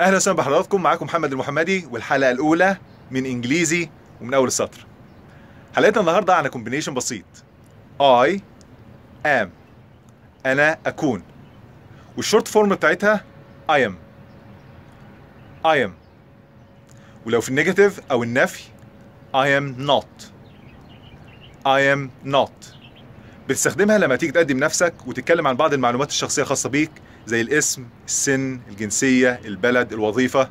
اهلا وسهلا بحضراتكم معاكم محمد المحمدي والحلقه الاولى من انجليزي ومن اول السطر حلقتنا النهارده عن كومبينيشن بسيط اي ام انا اكون والشورت فورم بتاعتها اي ام اي ام ولو في النيجاتيف او النفي اي ام نوت اي ام نوت بتستخدمها لما تيجي تقدم نفسك وتتكلم عن بعض المعلومات الشخصيه الخاصه بيك زي الاسم السن الجنسية البلد الوظيفة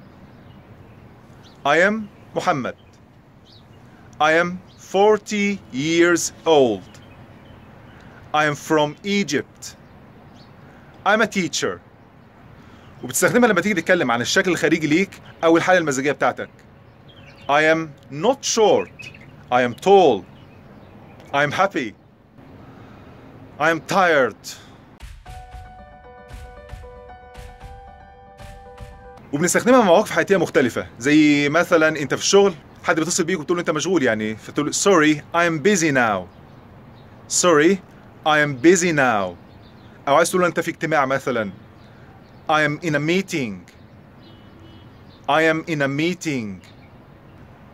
I am محمد I am 40 years old I am from Egypt I'm a teacher وبتستخدمها لما تيجي تتكلم عن الشكل الخارجي ليك أو الحالة المزاجية بتاعتك I am not short I am tall I am happy I am tired وبنستخدمها في مواقف حياتيه مختلفه زي مثلا انت في الشغل حد بيتصل بيك وبتقول له انت مشغول يعني فتقول سوري اي ام بيزي ناو سوري اي ام بيزي ناو او عايز تقول له انت في اجتماع مثلا I am in a meeting I am in a meeting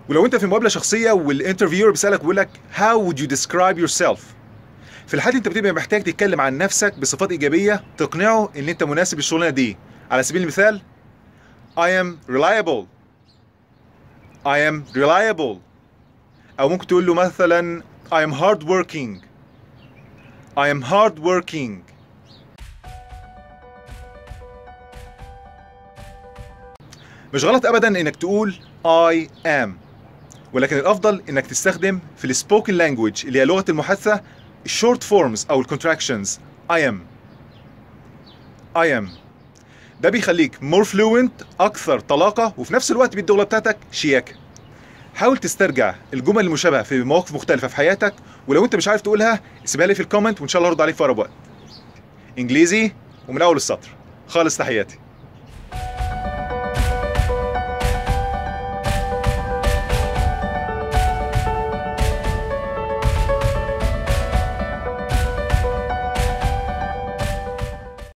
ولو انت في مقابله شخصيه والانترفيور بيسالك ويقول لك how would you describe yourself في الحالة انت بتبقى محتاج تتكلم عن نفسك بصفات ايجابيه تقنعه ان انت مناسب للشغلانه دي على سبيل المثال I am reliable I am reliable أو ممكن تقول له مثلا I am hard working I am hard working مش غلط ابدا انك تقول I am ولكن الافضل انك تستخدم في السبوكن language اللي هي لغه المحادثه short forms او contractions I am I am ده بيخليك مور فلوينت اكثر طلاقه وفي نفس الوقت بيدي بتاعتك شياكه حاول تسترجع الجمل المشابهه في مواقف مختلفه في حياتك ولو انت مش عارف تقولها اسيبها لي في الكومنت وان شاء الله ارد عليك في اقرب وقت انجليزي ومن اول السطر خالص تحياتي